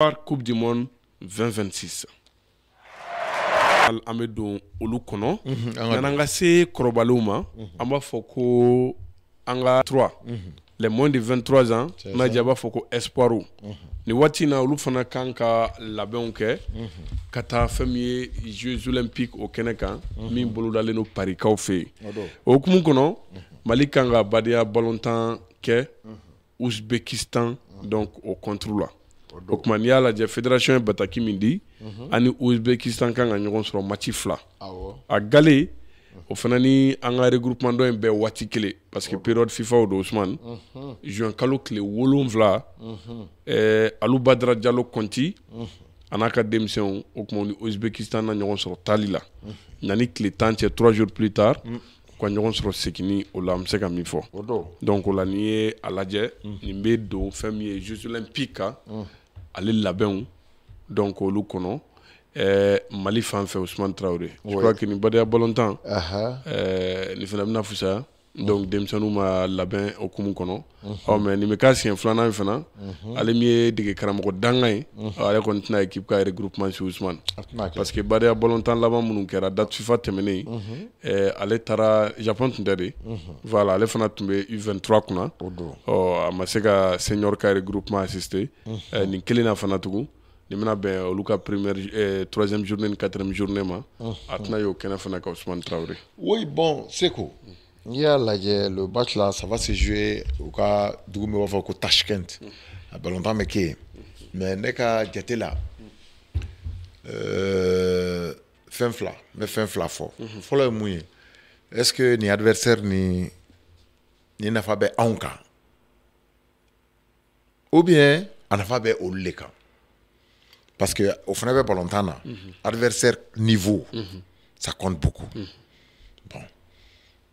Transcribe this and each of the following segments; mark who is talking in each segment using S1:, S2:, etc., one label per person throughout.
S1: Par coupe du monde 2026 an bɛ don olu kɔnɔ yan'an ka se kɔrɔbaliw ma an b'a fɔ ko an ka 3 les moins de 23 ans n'a diyara a b'a fɔ ko espoir nin waati in na olu fana kan ka labɛnw kɛ ka taa fɛn min ye Jeux olympiques o kɛnɛ kan min bolodalen don Paris kaw fɛ yen o hukumu kɔnɔ Mali kan ka badenya balontan kɛ Ouzbékistan donc o contre la o tuma n'i y'a fédération bataki min di mhm. ani uzbekistan kan ka ɲɔgɔn sɔrɔ mati fila a gale mhm. o fana ni regroupement do mbé wati clé parce que période FIFA don usman juin kalo tile wolonfila vla, alubadara jalo kɔnti a n'a ka denmisɛnw o tuma ni uzbekistan na sur sɔrɔ tali la yanni mhm. tile trois jours plus tard mm. ka ɲɔgɔn sɔrɔ segini o la an bɛ se ka min fɔ donc o la n'i ye a lajɛ nin bɛ ale labɛnw donc k'olu kɔnɔ mali je crois que donc mhm. denmisɛnninw ma labɛn là kɔnɔ mhm. ɔ mɛ nin bɛ k'a siɲɛ filanan fana mhm. ale min ye danga ye ale kɔni tɛna regroupement si Ousmane. parce que laban minnu kɛra date FIFA tɛmɛnen ale taara Japon tun voilà ale fana U23 ma senior regroupement assister nin kelen na fana tugun nin première troisième journée quatrième journée ma y'o
S2: oui bon Seko n'i y'a lajɛ le match la ça va se jouer au cas dugu min b'a fɔ tachkent tashkent a balontan bɛ mais ne ka jate la euh, fɛn fila n bɛ fɛn fila fɔ fɔlɔ ye est ce que ni adversaire ni ni n'a bɛ anw kan ou bien a nafa bɛ olu le parce que o fana bɛ balontan adversaire niveau ça compte beaucoup bon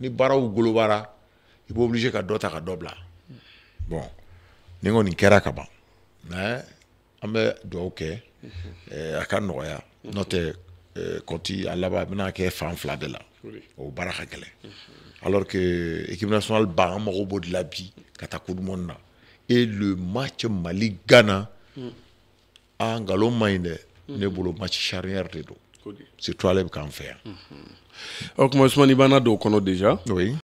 S2: ni baaraw golobara i bɛ obligé ka dota ka dɔ bila bon ni kɔni kɛra ka ban mais an eh, a ka nɔgɔya n'o eh, kɔnti a fan de la o baara ka gɛlɛn alors que équipe nationale ba an mago de la bi ka taa coupe na et le match Mali Ghana mm. a nkalon man ne bolo match charnière de c'est toi-là bɛ faire. faire. déjà. oui